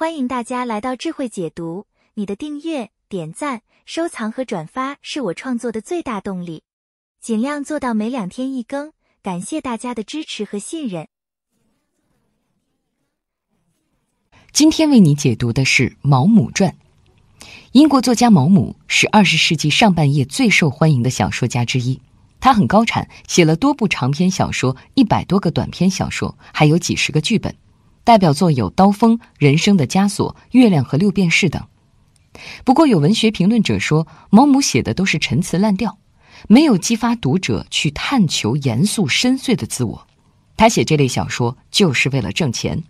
欢迎大家来到智慧解读。你的订阅、点赞、收藏和转发是我创作的最大动力。尽量做到每两天一更，感谢大家的支持和信任。今天为你解读的是《毛姆传》。英国作家毛姆是二十世纪上半叶最受欢迎的小说家之一。他很高产，写了多部长篇小说、一百多个短篇小说，还有几十个剧本。代表作有《刀锋》《人生的枷锁》《月亮和六便士》等。不过，有文学评论者说，毛姆写的都是陈词滥调，没有激发读者去探求严肃深邃的自我。他写这类小说就是为了挣钱。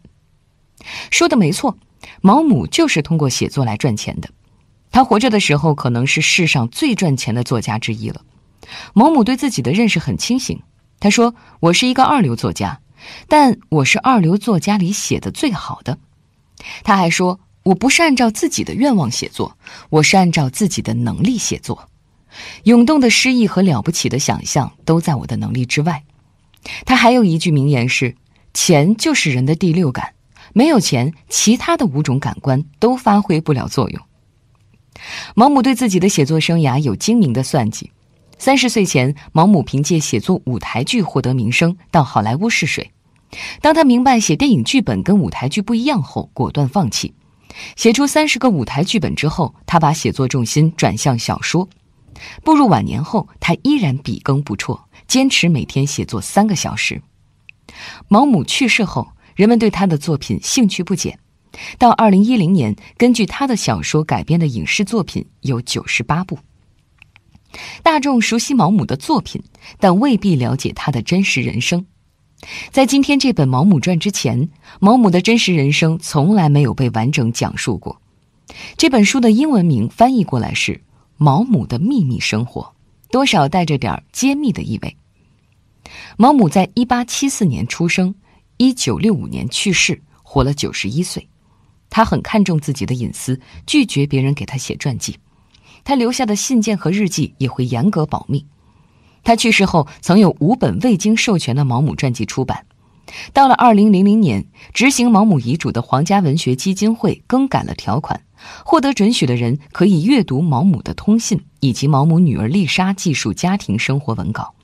说的没错，毛姆就是通过写作来赚钱的。他活着的时候可能是世上最赚钱的作家之一了。毛姆对自己的认识很清醒，他说：“我是一个二流作家。”但我是二流作家里写的最好的。他还说，我不是按照自己的愿望写作，我是按照自己的能力写作。涌动的诗意和了不起的想象都在我的能力之外。他还有一句名言是：“钱就是人的第六感，没有钱，其他的五种感官都发挥不了作用。”毛姆对自己的写作生涯有精明的算计。三十岁前，毛姆凭借写作舞台剧获得名声，到好莱坞试水。当他明白写电影剧本跟舞台剧不一样后，果断放弃。写出三十个舞台剧本之后，他把写作重心转向小说。步入晚年，后他依然笔耕不辍，坚持每天写作三个小时。毛姆去世后，人们对他的作品兴趣不减。到二零一零年，根据他的小说改编的影视作品有九十八部。大众熟悉毛姆的作品，但未必了解他的真实人生。在今天这本《毛姆传》之前，毛姆的真实人生从来没有被完整讲述过。这本书的英文名翻译过来是《毛姆的秘密生活》，多少带着点揭秘的意味。毛姆在一八七四年出生，一九六五年去世，活了九十一岁。他很看重自己的隐私，拒绝别人给他写传记。他留下的信件和日记也会严格保密。他去世后，曾有五本未经授权的毛姆传记出版。到了二零零零年，执行毛姆遗嘱的皇家文学基金会更改了条款，获得准许的人可以阅读毛姆的通信以及毛姆女儿丽莎记述家庭生活文稿。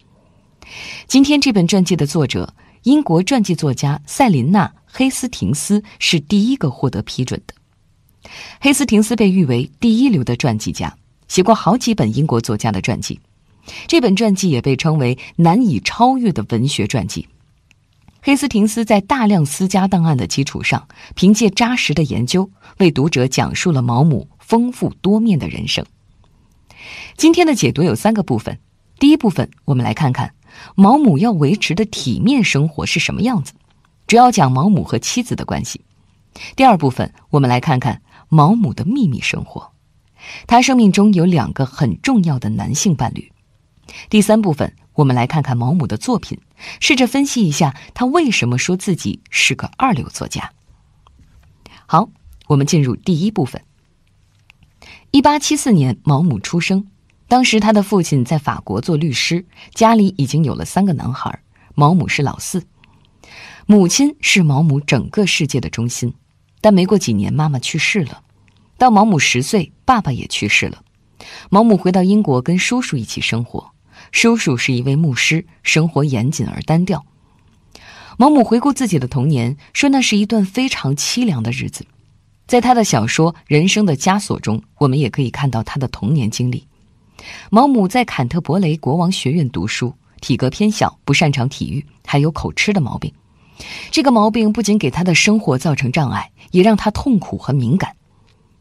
今天，这本传记的作者、英国传记作家塞琳娜·黑斯廷斯是第一个获得批准的。黑斯廷斯被誉为第一流的传记家，写过好几本英国作家的传记。这本传记也被称为难以超越的文学传记。黑斯廷斯在大量私家档案的基础上，凭借扎实的研究，为读者讲述了毛姆丰富多面的人生。今天的解读有三个部分。第一部分，我们来看看毛姆要维持的体面生活是什么样子，主要讲毛姆和妻子的关系。第二部分，我们来看看毛姆的秘密生活。他生命中有两个很重要的男性伴侣。第三部分，我们来看看毛姆的作品，试着分析一下他为什么说自己是个二流作家。好，我们进入第一部分。一八七四年，毛姆出生，当时他的父亲在法国做律师，家里已经有了三个男孩，毛姆是老四。母亲是毛姆整个世界的中心，但没过几年，妈妈去世了。到毛姆十岁，爸爸也去世了。毛姆回到英国，跟叔叔一起生活。叔叔是一位牧师，生活严谨而单调。毛姆回顾自己的童年，说那是一段非常凄凉的日子。在他的小说《人生的枷锁》中，我们也可以看到他的童年经历。毛姆在坎特伯雷国王学院读书，体格偏小，不擅长体育，还有口吃的毛病。这个毛病不仅给他的生活造成障碍，也让他痛苦和敏感。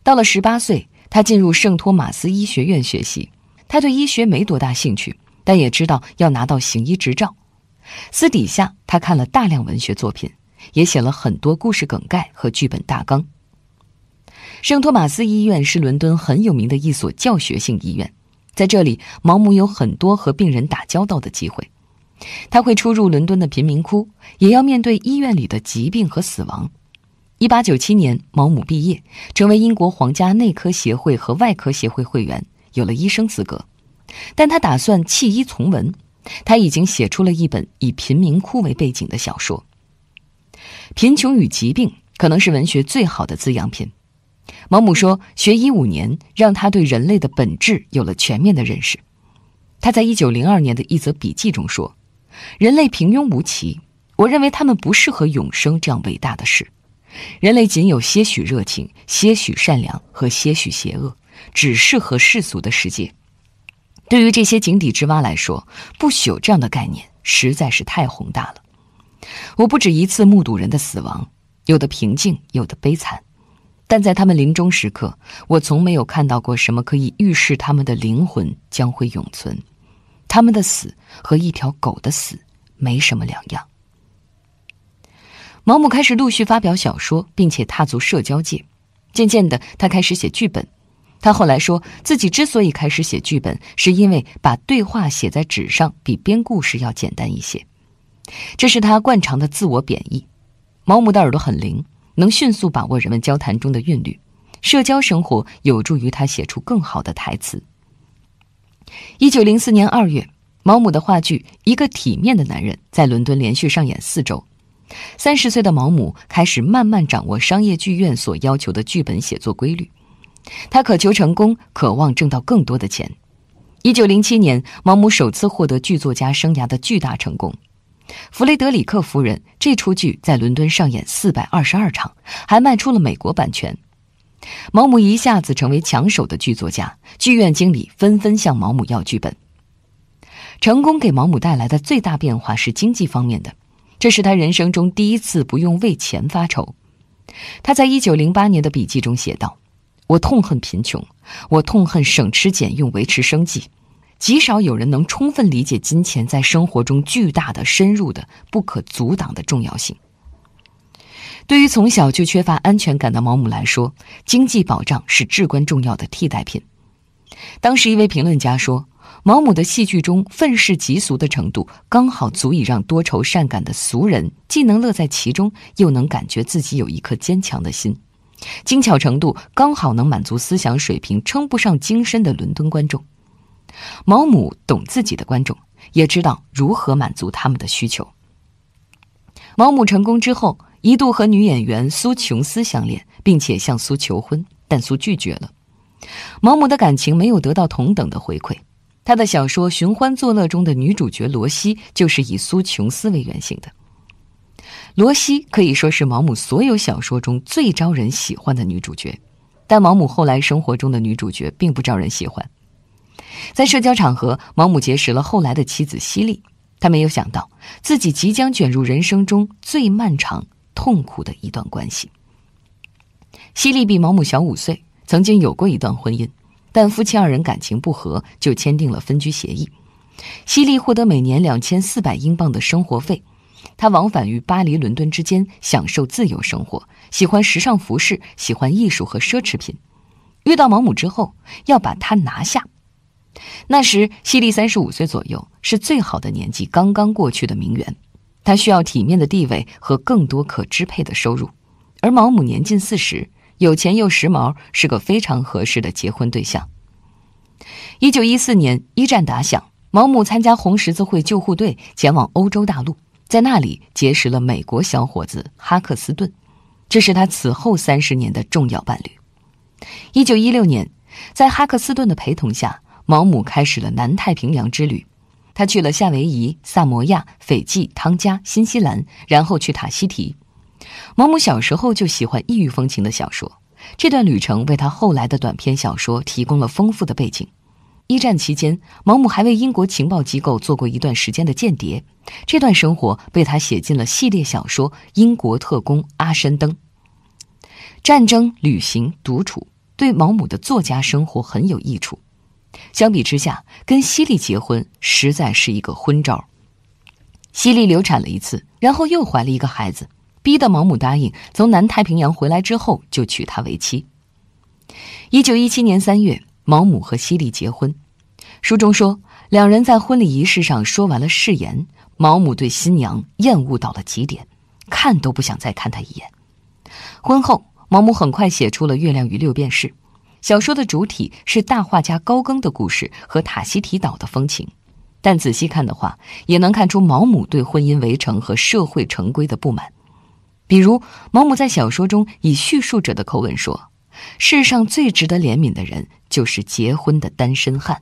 到了十八岁，他进入圣托马斯医学院学习，他对医学没多大兴趣。但也知道要拿到行医执照，私底下他看了大量文学作品，也写了很多故事梗概和剧本大纲。圣托马斯医院是伦敦很有名的一所教学性医院，在这里毛姆有很多和病人打交道的机会，他会出入伦敦的贫民窟，也要面对医院里的疾病和死亡。一八九七年，毛姆毕业，成为英国皇家内科协会和外科协会会员，有了医生资格。但他打算弃医从文，他已经写出了一本以贫民窟为背景的小说。贫穷与疾病可能是文学最好的滋养品。毛姆说：“学医五年让他对人类的本质有了全面的认识。”他在一九零二年的一则笔记中说：“人类平庸无奇，我认为他们不适合永生这样伟大的事。人类仅有些许热情、些许善良和些许邪恶，只适合世俗的世界。”对于这些井底之蛙来说，不朽这样的概念实在是太宏大了。我不止一次目睹人的死亡，有的平静，有的悲惨，但在他们临终时刻，我从没有看到过什么可以预示他们的灵魂将会永存。他们的死和一条狗的死没什么两样。毛姆开始陆续发表小说，并且踏足社交界，渐渐的，他开始写剧本。他后来说，自己之所以开始写剧本，是因为把对话写在纸上比编故事要简单一些。这是他惯常的自我贬义。毛姆的耳朵很灵，能迅速把握人们交谈中的韵律。社交生活有助于他写出更好的台词。一九零四年二月，毛姆的话剧《一个体面的男人》在伦敦连续上演四周。三十岁的毛姆开始慢慢掌握商业剧院所要求的剧本写作规律。他渴求成功，渴望挣到更多的钱。一九零七年，毛姆首次获得剧作家生涯的巨大成功，《弗雷德里克夫人》这出剧在伦敦上演四百二十二场，还卖出了美国版权。毛姆一下子成为抢手的剧作家，剧院经理纷纷向毛姆要剧本。成功给毛姆带来的最大变化是经济方面的，这是他人生中第一次不用为钱发愁。他在一九零八年的笔记中写道。我痛恨贫穷，我痛恨省吃俭用维持生计。极少有人能充分理解金钱在生活中巨大的、深入的、不可阻挡的重要性。对于从小就缺乏安全感的毛姆来说，经济保障是至关重要的替代品。当时一位评论家说，毛姆的戏剧中愤世嫉俗的程度刚好足以让多愁善感的俗人既能乐在其中，又能感觉自己有一颗坚强的心。精巧程度刚好能满足思想水平称不上精深的伦敦观众，毛姆懂自己的观众，也知道如何满足他们的需求。毛姆成功之后，一度和女演员苏琼斯相恋，并且向苏求婚，但苏拒绝了。毛姆的感情没有得到同等的回馈，他的小说《寻欢作乐》中的女主角罗西就是以苏琼斯为原型的。罗西可以说是毛姆所有小说中最招人喜欢的女主角，但毛姆后来生活中的女主角并不招人喜欢。在社交场合，毛姆结识了后来的妻子西利，他没有想到自己即将卷入人生中最漫长、痛苦的一段关系。西利比毛姆小五岁，曾经有过一段婚姻，但夫妻二人感情不和，就签订了分居协议。西利获得每年两千四百英镑的生活费。他往返于巴黎、伦敦之间，享受自由生活，喜欢时尚服饰，喜欢艺术和奢侈品。遇到毛姆之后，要把他拿下。那时，希利三十五岁左右，是最好的年纪，刚刚过去的名媛。他需要体面的地位和更多可支配的收入，而毛姆年近四十，有钱又时髦，是个非常合适的结婚对象。一九一四年，一战打响，毛姆参加红十字会救护队，前往欧洲大陆。在那里结识了美国小伙子哈克斯顿，这是他此后三十年的重要伴侣。一九一六年，在哈克斯顿的陪同下，毛姆开始了南太平洋之旅。他去了夏威夷、萨摩亚、斐济、汤加、新西兰，然后去塔希提。毛姆小时候就喜欢异域风情的小说，这段旅程为他后来的短篇小说提供了丰富的背景。一战期间，毛姆还为英国情报机构做过一段时间的间谍，这段生活被他写进了系列小说《英国特工阿申登》。战争、旅行、独处，对毛姆的作家生活很有益处。相比之下，跟西利结婚实在是一个昏招。西利流产了一次，然后又怀了一个孩子，逼得毛姆答应从南太平洋回来之后就娶她为妻。1917年3月，毛姆和西利结婚。书中说，两人在婚礼仪式上说完了誓言，毛姆对新娘厌恶到了极点，看都不想再看他一眼。婚后，毛姆很快写出了《月亮与六便士》，小说的主体是大画家高更的故事和塔希提岛的风情，但仔细看的话，也能看出毛姆对婚姻围城和社会成规的不满。比如，毛姆在小说中以叙述者的口吻说：“世上最值得怜悯的人就是结婚的单身汉。”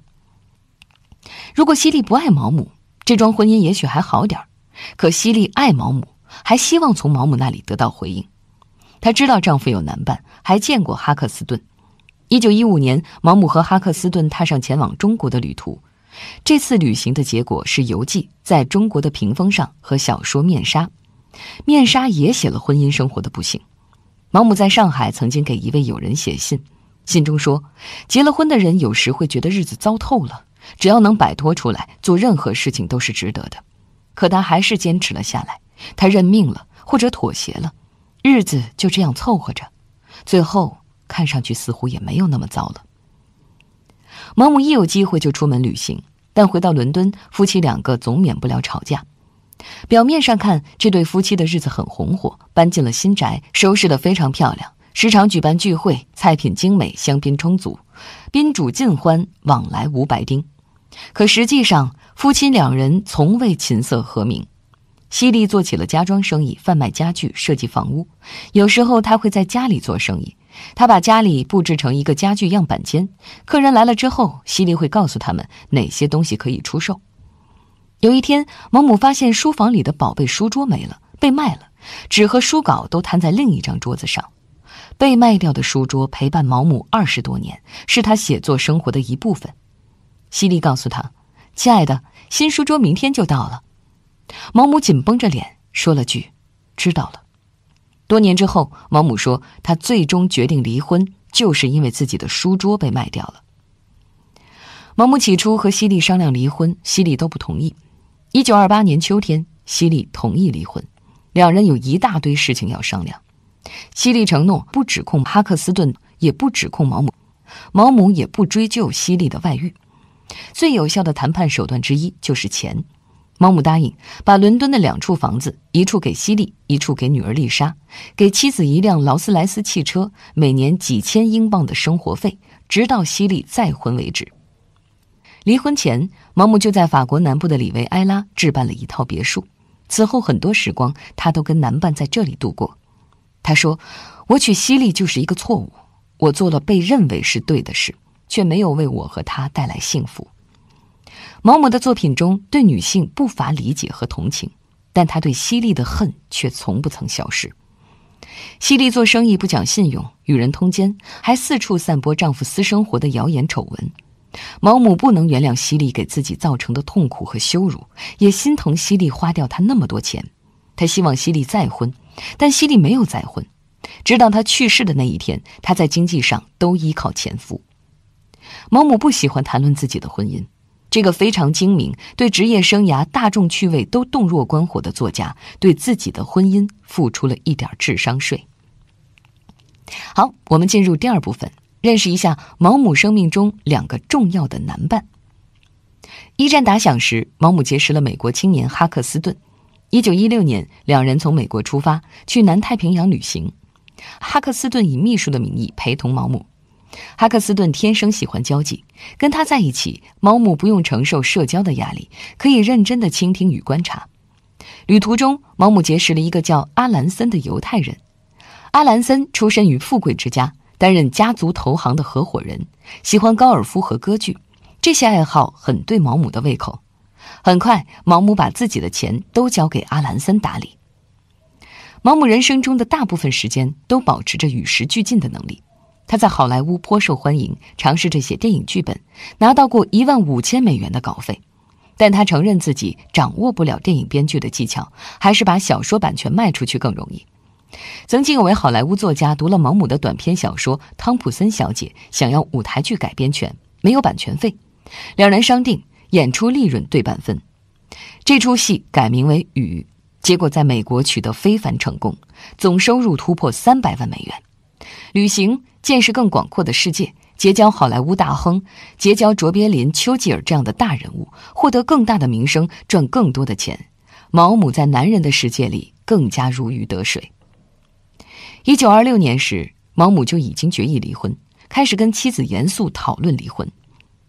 如果西莉不爱毛姆，这桩婚姻也许还好点儿。可西莉爱毛姆，还希望从毛姆那里得到回应。她知道丈夫有男伴，还见过哈克斯顿。一九一五年，毛姆和哈克斯顿踏上前往中国的旅途。这次旅行的结果是游记《在中国的屏风上》和小说《面纱》。《面纱》也写了婚姻生活的不幸。毛姆在上海曾经给一位友人写信，信中说：“结了婚的人有时会觉得日子糟透了。”只要能摆脱出来，做任何事情都是值得的。可他还是坚持了下来，他认命了，或者妥协了，日子就这样凑合着。最后看上去似乎也没有那么糟了。毛姆一有机会就出门旅行，但回到伦敦，夫妻两个总免不了吵架。表面上看，这对夫妻的日子很红火，搬进了新宅，收拾的非常漂亮。时常举办聚会，菜品精美，香槟充足，宾主尽欢，往来无白丁。可实际上，夫妻两人从未琴瑟和鸣。西丽做起了家装生意，贩卖家具，设计房屋。有时候他会在家里做生意，他把家里布置成一个家具样板间。客人来了之后，西丽会告诉他们哪些东西可以出售。有一天，某母发现书房里的宝贝书桌没了，被卖了，纸和书稿都摊在另一张桌子上。被卖掉的书桌陪伴毛姆二十多年，是他写作生活的一部分。希利告诉他：“亲爱的，新书桌明天就到了。”毛姆紧绷着脸，说了句：“知道了。”多年之后，毛姆说，他最终决定离婚，就是因为自己的书桌被卖掉了。毛姆起初和希利商量离婚，希利都不同意。一九二八年秋天，希利同意离婚，两人有一大堆事情要商量。西利承诺不指控哈克斯顿，也不指控毛姆，毛姆也不追究西利的外遇。最有效的谈判手段之一就是钱。毛姆答应把伦敦的两处房子，一处给西利，一处给女儿丽莎，给妻子一辆劳斯莱斯汽车，每年几千英镑的生活费，直到西利再婚为止。离婚前，毛姆就在法国南部的里维埃拉置办了一套别墅，此后很多时光，他都跟男伴在这里度过。他说：“我娶西莉就是一个错误，我做了被认为是对的事，却没有为我和他带来幸福。”毛姆的作品中对女性不乏理解和同情，但他对西莉的恨却从不曾消失。西莉做生意不讲信用，与人通奸，还四处散播丈夫私生活的谣言丑闻。毛姆不能原谅西莉给自己造成的痛苦和羞辱，也心疼西莉花掉他那么多钱，他希望西莉再婚。但西利没有再婚，直到他去世的那一天，他在经济上都依靠前夫。毛姆不喜欢谈论自己的婚姻，这个非常精明、对职业生涯、大众趣味都洞若观火的作家，对自己的婚姻付出了一点智商税。好，我们进入第二部分，认识一下毛姆生命中两个重要的男伴。一战打响时，毛姆结识了美国青年哈克斯顿。一九一六年，两人从美国出发去南太平洋旅行。哈克斯顿以秘书的名义陪同毛姆。哈克斯顿天生喜欢交际，跟他在一起，毛姆不用承受社交的压力，可以认真地倾听与观察。旅途中，毛姆结识了一个叫阿兰森的犹太人。阿兰森出身于富贵之家，担任家族投行的合伙人，喜欢高尔夫和歌剧，这些爱好很对毛姆的胃口。很快，毛姆把自己的钱都交给阿兰森打理。毛姆人生中的大部分时间都保持着与时俱进的能力，他在好莱坞颇受欢迎，尝试着写电影剧本，拿到过一万五千美元的稿费。但他承认自己掌握不了电影编剧的技巧，还是把小说版权卖出去更容易。曾经有位好莱坞作家读了毛姆的短篇小说《汤普森小姐》，想要舞台剧改编权，没有版权费，两人商定。演出利润对半分，这出戏改名为《雨》，结果在美国取得非凡成功，总收入突破三百万美元。旅行，见识更广阔的世界，结交好莱坞大亨，结交卓别林、丘吉尔这样的大人物，获得更大的名声，赚更多的钱。毛姆在男人的世界里更加如鱼得水。一九二六年时，毛姆就已经决意离婚，开始跟妻子严肃讨论离婚。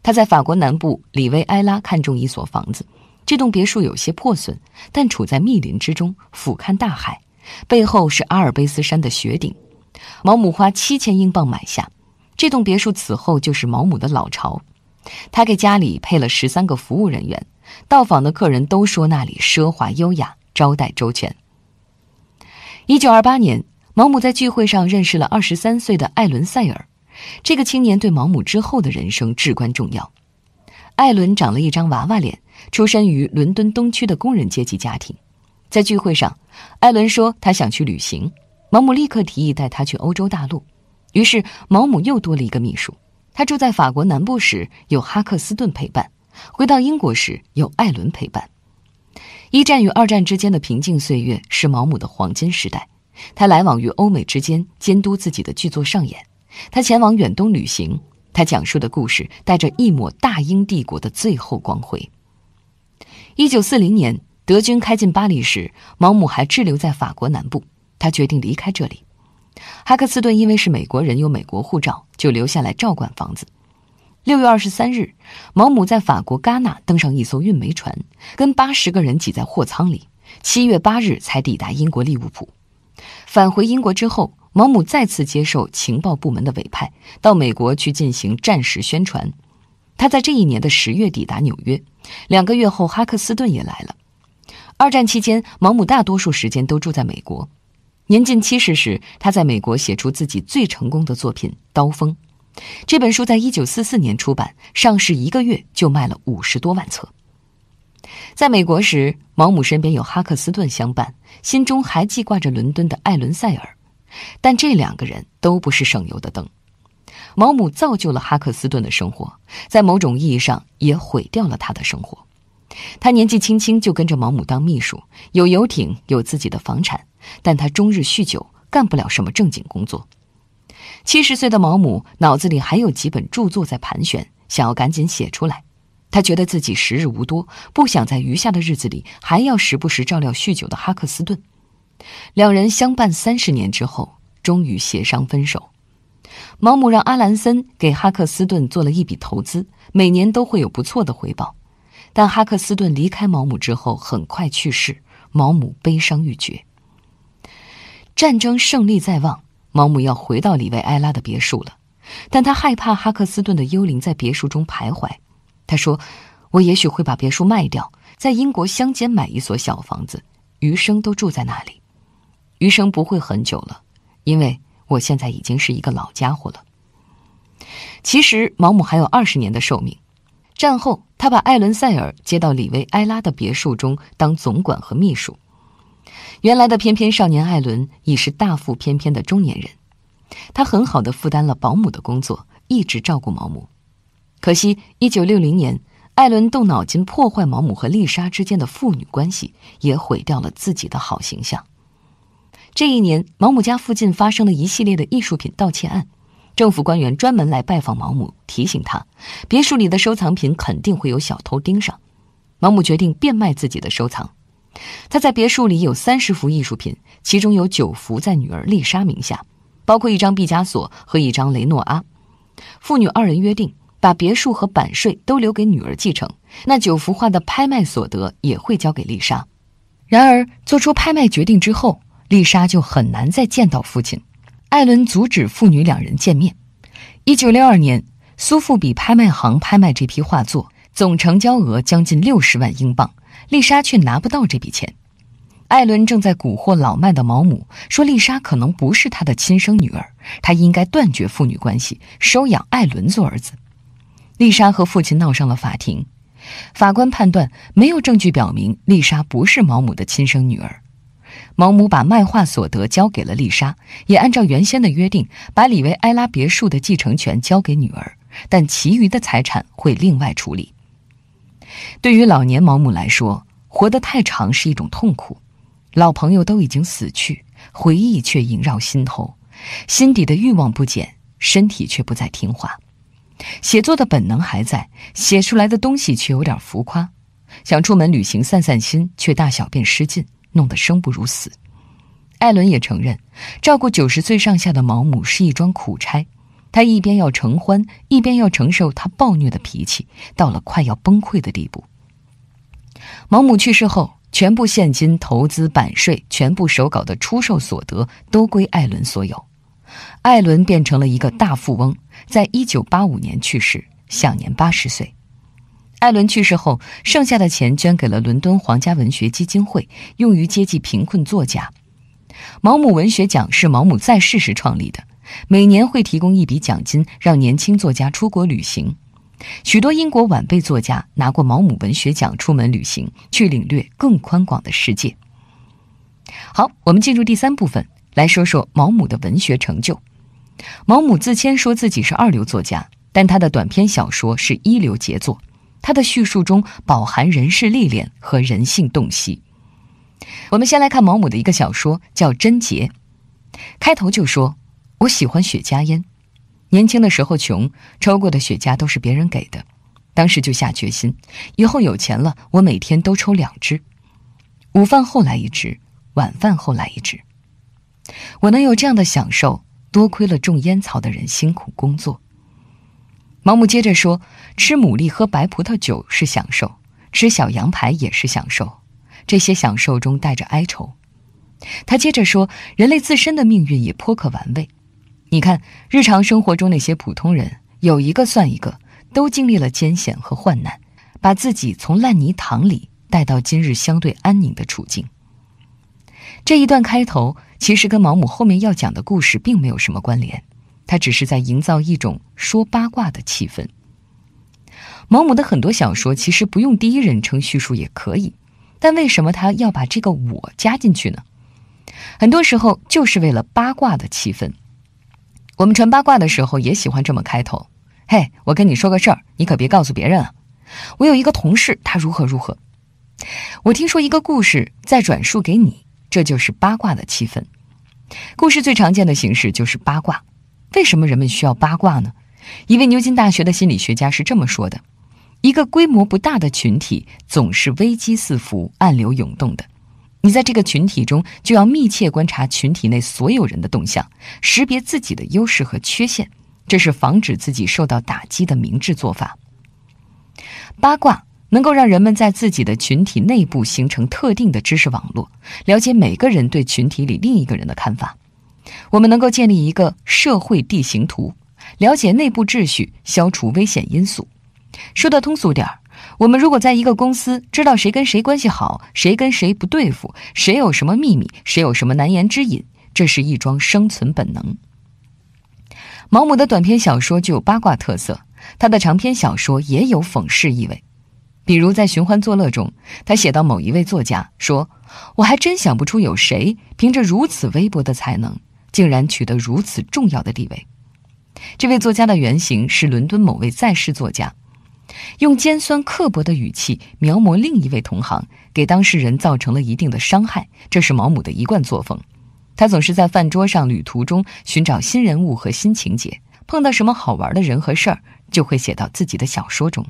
他在法国南部里维埃拉看中一所房子，这栋别墅有些破损，但处在密林之中，俯瞰大海，背后是阿尔卑斯山的雪顶。毛姆花七千英镑买下这栋别墅，此后就是毛姆的老巢。他给家里配了十三个服务人员，到访的客人都说那里奢华优雅，招待周全。一九二八年，毛姆在聚会上认识了二十三岁的艾伦·塞尔。这个青年对毛姆之后的人生至关重要。艾伦长了一张娃娃脸，出身于伦敦东区的工人阶级家庭。在聚会上，艾伦说他想去旅行，毛姆立刻提议带他去欧洲大陆。于是毛姆又多了一个秘书。他住在法国南部时有哈克斯顿陪伴，回到英国时有艾伦陪伴。一战与二战之间的平静岁月是毛姆的黄金时代，他来往于欧美之间，监督自己的剧作上演。他前往远东旅行，他讲述的故事带着一抹大英帝国的最后光辉。一九四零年，德军开进巴黎时，毛姆还滞留在法国南部。他决定离开这里。哈克斯顿因为是美国人，有美国护照，就留下来照管房子。六月二十三日，毛姆在法国戛纳登上一艘运煤船，跟八十个人挤在货舱里。七月八日才抵达英国利物浦。返回英国之后。毛姆再次接受情报部门的委派，到美国去进行战时宣传。他在这一年的十月抵达纽约，两个月后，哈克斯顿也来了。二战期间，毛姆大多数时间都住在美国。年近七十时，他在美国写出自己最成功的作品《刀锋》。这本书在一九四四年出版，上市一个月就卖了五十多万册。在美国时，毛姆身边有哈克斯顿相伴，心中还记挂着伦敦的艾伦塞尔。但这两个人都不是省油的灯。毛姆造就了哈克斯顿的生活，在某种意义上也毁掉了他的生活。他年纪轻轻就跟着毛姆当秘书，有游艇，有自己的房产，但他终日酗酒，干不了什么正经工作。七十岁的毛姆脑子里还有几本著作在盘旋，想要赶紧写出来。他觉得自己时日无多，不想在余下的日子里还要时不时照料酗酒的哈克斯顿。两人相伴三十年之后，终于协商分手。毛姆让阿兰森给哈克斯顿做了一笔投资，每年都会有不错的回报。但哈克斯顿离开毛姆之后，很快去世，毛姆悲伤欲绝。战争胜利在望，毛姆要回到里维埃拉的别墅了，但他害怕哈克斯顿的幽灵在别墅中徘徊。他说：“我也许会把别墅卖掉，在英国乡间买一所小房子，余生都住在那里。”余生不会很久了，因为我现在已经是一个老家伙了。其实毛姆还有二十年的寿命。战后，他把艾伦·塞尔接到里维埃拉的别墅中当总管和秘书。原来的翩翩少年艾伦已是大腹翩翩的中年人。他很好的负担了保姆的工作，一直照顾毛姆。可惜，一九六零年，艾伦动脑筋破坏毛姆和丽莎之间的父女关系，也毁掉了自己的好形象。这一年，毛姆家附近发生了一系列的艺术品盗窃案。政府官员专门来拜访毛姆，提醒他，别墅里的收藏品肯定会有小偷盯上。毛姆决定变卖自己的收藏。他在别墅里有三十幅艺术品，其中有九幅在女儿丽莎名下，包括一张毕加索和一张雷诺阿。父女二人约定，把别墅和版税都留给女儿继承，那九幅画的拍卖所得也会交给丽莎。然而，做出拍卖决定之后，丽莎就很难再见到父亲。艾伦阻止父女两人见面。一九六二年，苏富比拍卖行拍卖这批画作，总成交额将近六十万英镑。丽莎却拿不到这笔钱。艾伦正在蛊惑老迈的毛姆，说丽莎可能不是他的亲生女儿，他应该断绝父女关系，收养艾伦做儿子。丽莎和父亲闹上了法庭，法官判断没有证据表明丽莎不是毛姆的亲生女儿。毛姆把卖画所得交给了丽莎，也按照原先的约定，把里维埃拉别墅的继承权交给女儿，但其余的财产会另外处理。对于老年毛姆来说，活得太长是一种痛苦。老朋友都已经死去，回忆却萦绕心头，心底的欲望不减，身体却不再听话。写作的本能还在，写出来的东西却有点浮夸。想出门旅行散散心，却大小便失禁。弄得生不如死，艾伦也承认，照顾九十岁上下的毛姆是一桩苦差。他一边要承欢，一边要承受他暴虐的脾气，到了快要崩溃的地步。毛姆去世后，全部现金投资、版税、全部手稿的出售所得都归艾伦所有。艾伦变成了一个大富翁，在一九八五年去世，享年八十岁。艾伦去世后，剩下的钱捐给了伦敦皇家文学基金会，用于接济贫困作家。毛姆文学奖是毛姆在世时创立的，每年会提供一笔奖金，让年轻作家出国旅行。许多英国晚辈作家拿过毛姆文学奖，出门旅行，去领略更宽广的世界。好，我们进入第三部分，来说说毛姆的文学成就。毛姆自谦说自己是二流作家，但他的短篇小说是一流杰作。他的叙述中饱含人事历练和人性洞悉。我们先来看毛姆的一个小说，叫《贞洁》，开头就说：“我喜欢雪茄烟。年轻的时候穷，抽过的雪茄都是别人给的，当时就下决心，以后有钱了，我每天都抽两支，午饭后来一支，晚饭后来一支。我能有这样的享受，多亏了种烟草的人辛苦工作。”毛姆接着说：“吃牡蛎喝白葡萄酒是享受，吃小羊排也是享受，这些享受中带着哀愁。”他接着说：“人类自身的命运也颇可玩味。你看，日常生活中那些普通人，有一个算一个，都经历了艰险和患难，把自己从烂泥塘里带到今日相对安宁的处境。”这一段开头其实跟毛姆后面要讲的故事并没有什么关联。他只是在营造一种说八卦的气氛。毛姆的很多小说其实不用第一人称叙述也可以，但为什么他要把这个“我”加进去呢？很多时候就是为了八卦的气氛。我们传八卦的时候也喜欢这么开头：“嘿，我跟你说个事儿，你可别告诉别人啊！我有一个同事，他如何如何。”我听说一个故事，再转述给你，这就是八卦的气氛。故事最常见的形式就是八卦。为什么人们需要八卦呢？一位牛津大学的心理学家是这么说的：一个规模不大的群体总是危机四伏、暗流涌动的。你在这个群体中就要密切观察群体内所有人的动向，识别自己的优势和缺陷，这是防止自己受到打击的明智做法。八卦能够让人们在自己的群体内部形成特定的知识网络，了解每个人对群体里另一个人的看法。我们能够建立一个社会地形图，了解内部秩序，消除危险因素。说得通俗点儿，我们如果在一个公司知道谁跟谁关系好，谁跟谁不对付，谁有什么秘密，谁有什么难言之隐，这是一桩生存本能。毛姆的短篇小说具有八卦特色，他的长篇小说也有讽世意味。比如在《寻欢作乐》中，他写到某一位作家说：“我还真想不出有谁凭着如此微薄的才能。”竟然取得如此重要的地位。这位作家的原型是伦敦某位在世作家，用尖酸刻薄的语气描摹另一位同行，给当事人造成了一定的伤害。这是毛姆的一贯作风，他总是在饭桌上、旅途中寻找新人物和新情节，碰到什么好玩的人和事儿，就会写到自己的小说中。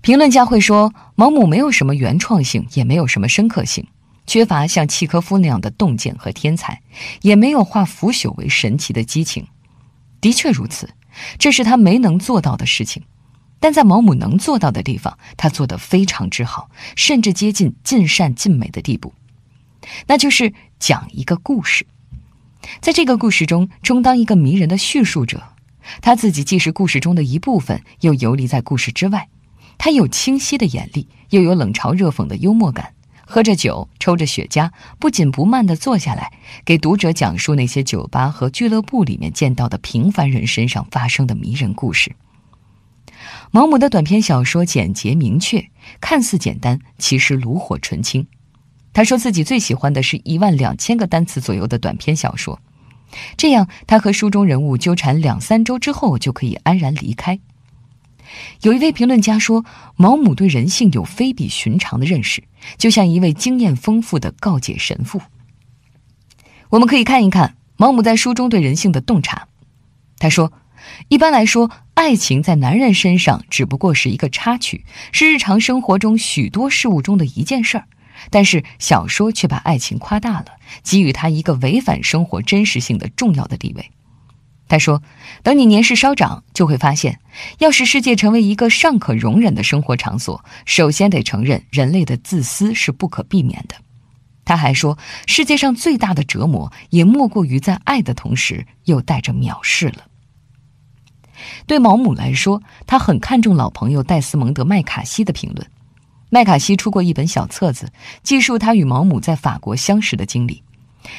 评论家会说，毛姆没有什么原创性，也没有什么深刻性。缺乏像契科夫那样的洞见和天才，也没有化腐朽为神奇的激情，的确如此，这是他没能做到的事情。但在毛姆能做到的地方，他做得非常之好，甚至接近尽善尽美的地步，那就是讲一个故事，在这个故事中充当一个迷人的叙述者，他自己既是故事中的一部分，又游离在故事之外。他有清晰的眼力，又有冷嘲热讽的幽默感。喝着酒，抽着雪茄，不紧不慢地坐下来，给读者讲述那些酒吧和俱乐部里面见到的平凡人身上发生的迷人故事。毛姆的短篇小说简洁明确，看似简单，其实炉火纯青。他说自己最喜欢的是一万两千个单词左右的短篇小说，这样他和书中人物纠缠两三周之后就可以安然离开。有一位评论家说，毛姆对人性有非比寻常的认识，就像一位经验丰富的告解神父。我们可以看一看毛姆在书中对人性的洞察。他说：“一般来说，爱情在男人身上只不过是一个插曲，是日常生活中许多事物中的一件事儿。但是小说却把爱情夸大了，给予它一个违反生活真实性的重要的地位。”他说：“等你年事稍长，就会发现，要使世界成为一个尚可容忍的生活场所，首先得承认人类的自私是不可避免的。”他还说：“世界上最大的折磨，也莫过于在爱的同时又带着藐视了。”对毛姆来说，他很看重老朋友戴斯蒙德·麦卡锡的评论。麦卡锡出过一本小册子，记述他与毛姆在法国相识的经历。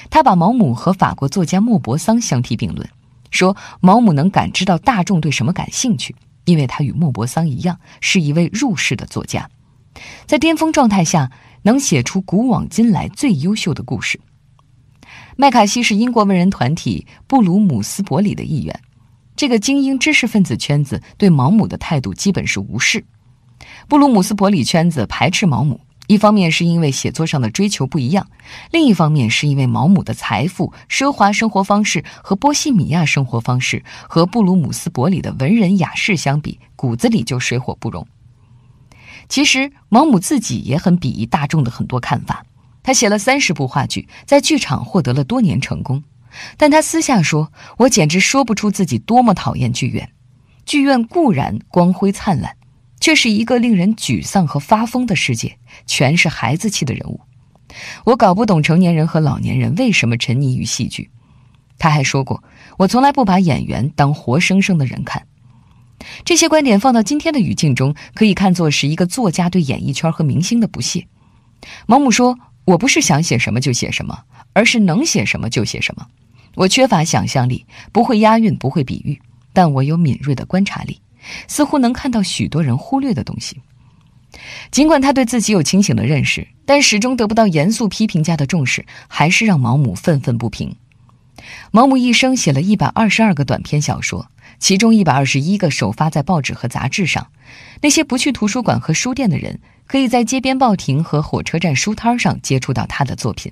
他把毛姆和法国作家莫泊桑相提并论。说毛姆能感知到大众对什么感兴趣，因为他与莫泊桑一样是一位入世的作家，在巅峰状态下能写出古往今来最优秀的故事。麦卡锡是英国文人团体布鲁姆斯伯里的一员，这个精英知识分子圈子对毛姆的态度基本是无视。布鲁姆斯伯里圈子排斥毛姆。一方面是因为写作上的追求不一样，另一方面是因为毛姆的财富、奢华生活方式和波西米亚生活方式和布鲁姆斯伯里的文人雅士相比，骨子里就水火不容。其实，毛姆自己也很鄙夷大众的很多看法。他写了三十部话剧，在剧场获得了多年成功，但他私下说：“我简直说不出自己多么讨厌剧院。剧院固然光辉灿烂。”却是一个令人沮丧和发疯的世界，全是孩子气的人物。我搞不懂成年人和老年人为什么沉溺于戏剧。他还说过，我从来不把演员当活生生的人看。这些观点放到今天的语境中，可以看作是一个作家对演艺圈和明星的不屑。毛姆说：“我不是想写什么就写什么，而是能写什么就写什么。我缺乏想象力，不会押韵，不会比喻，但我有敏锐的观察力。”似乎能看到许多人忽略的东西。尽管他对自己有清醒的认识，但始终得不到严肃批评家的重视，还是让毛姆愤愤不平。毛姆一生写了一百二十二个短篇小说，其中一百二十一个首发在报纸和杂志上。那些不去图书馆和书店的人，可以在街边报亭和火车站书摊上接触到他的作品。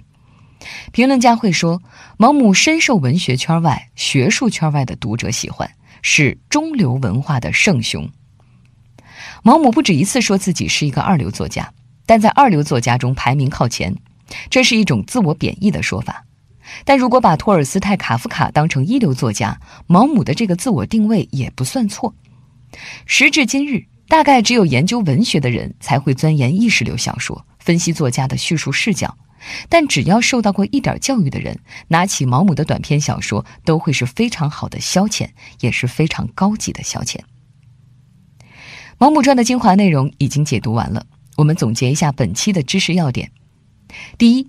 评论家会说，毛姆深受文学圈外、学术圈外的读者喜欢。是中流文化的圣雄，毛姆不止一次说自己是一个二流作家，但在二流作家中排名靠前，这是一种自我贬义的说法。但如果把托尔斯泰、卡夫卡当成一流作家，毛姆的这个自我定位也不算错。时至今日，大概只有研究文学的人才会钻研意识流小说，分析作家的叙述视角。但只要受到过一点教育的人，拿起毛姆的短篇小说，都会是非常好的消遣，也是非常高级的消遣。毛姆传的精华内容已经解读完了，我们总结一下本期的知识要点：第一，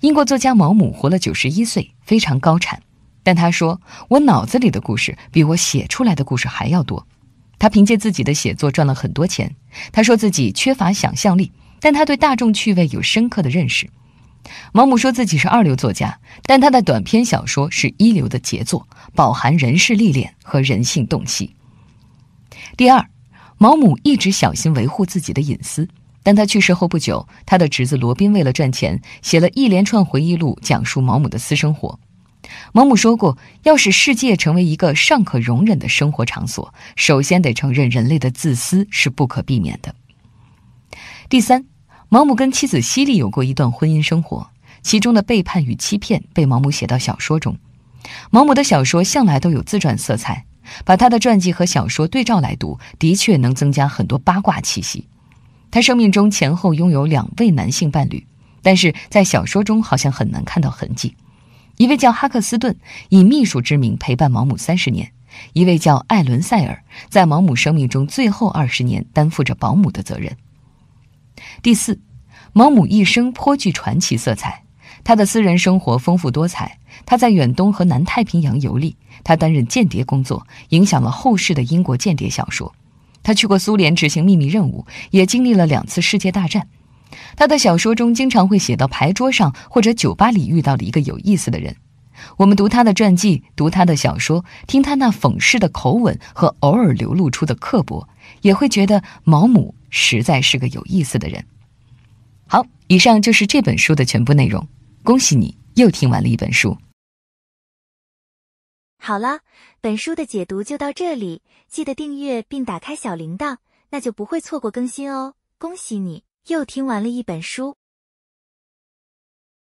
英国作家毛姆活了九十一岁，非常高产。但他说：“我脑子里的故事比我写出来的故事还要多。”他凭借自己的写作赚了很多钱。他说自己缺乏想象力，但他对大众趣味有深刻的认识。毛姆说自己是二流作家，但他的短篇小说是一流的杰作，饱含人事历练和人性洞悉。第二，毛姆一直小心维护自己的隐私，但他去世后不久，他的侄子罗宾为了赚钱，写了一连串回忆录，讲述毛姆的私生活。毛姆说过，要使世界成为一个尚可容忍的生活场所，首先得承认人类的自私是不可避免的。第三。毛姆跟妻子西莉有过一段婚姻生活，其中的背叛与欺骗被毛姆写到小说中。毛姆的小说向来都有自传色彩，把他的传记和小说对照来读，的确能增加很多八卦气息。他生命中前后拥有两位男性伴侣，但是在小说中好像很难看到痕迹。一位叫哈克斯顿，以秘书之名陪伴毛姆三十年；一位叫艾伦塞尔，在毛姆生命中最后二十年担负着保姆的责任。第四，毛姆一生颇具传奇色彩，他的私人生活丰富多彩。他在远东和南太平洋游历，他担任间谍工作，影响了后世的英国间谍小说。他去过苏联执行秘密任务，也经历了两次世界大战。他的小说中经常会写到牌桌上或者酒吧里遇到的一个有意思的人。我们读他的传记，读他的小说，听他那讽刺的口吻和偶尔流露出的刻薄，也会觉得毛姆。实在是个有意思的人。好，以上就是这本书的全部内容。恭喜你又听完了一本书。好了，本书的解读就到这里。记得订阅并打开小铃铛，那就不会错过更新哦。恭喜你又听完了一本书。